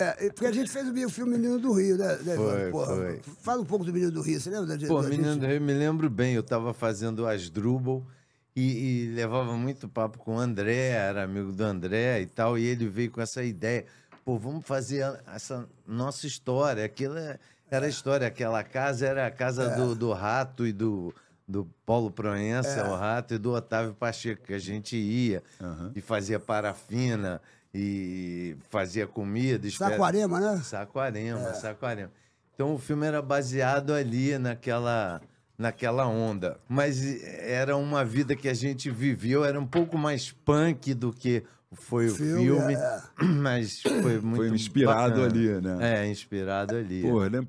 É, porque a gente fez o filme Menino do Rio, né? né foi, Porra, foi. Fala um pouco do Menino do Rio, você lembra da Pô, Menino do Rio, me lembro bem, eu estava fazendo Asdrubal e, e levava muito papo com o André, era amigo do André e tal, e ele veio com essa ideia, pô, vamos fazer essa nossa história, aquilo é, era a história, aquela casa era a casa é. do, do rato e do do Paulo Proença, é. o Rato, e do Otávio Pacheco, que a gente ia uhum. e fazia parafina e fazia comida. Espera... Saquarema, né? Saquarema, é. Saquarema. Então o filme era baseado ali naquela naquela onda, mas era uma vida que a gente viveu, era um pouco mais punk do que foi o filme, é. mas foi muito foi inspirado bacana. ali, né? É, inspirado ali. Porra, né?